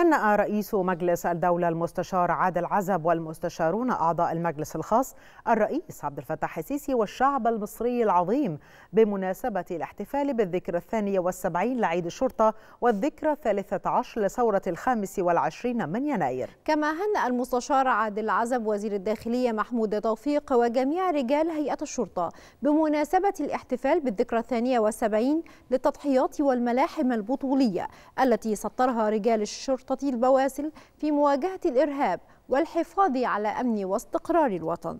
هنأ رئيس مجلس الدولة المستشار عادل عزب والمستشارون أعضاء المجلس الخاص الرئيس عبد الفتاح السيسي والشعب المصري العظيم بمناسبة الاحتفال بالذكرى الثانية والسبعين لعيد الشرطة والذكرى الثالثة عشر لثورة الخامس والعشرين من يناير كما هنأ المستشار عادل عزب وزير الداخلية محمود توفيق وجميع رجال هيئة الشرطة بمناسبة الاحتفال بالذكرى الثانية والسبعين للتضحيات والملاحم البطولية التي سطرها رجال الشرطة تخطي البواسل في مواجهة الإرهاب والحفاظ على أمن واستقرار الوطن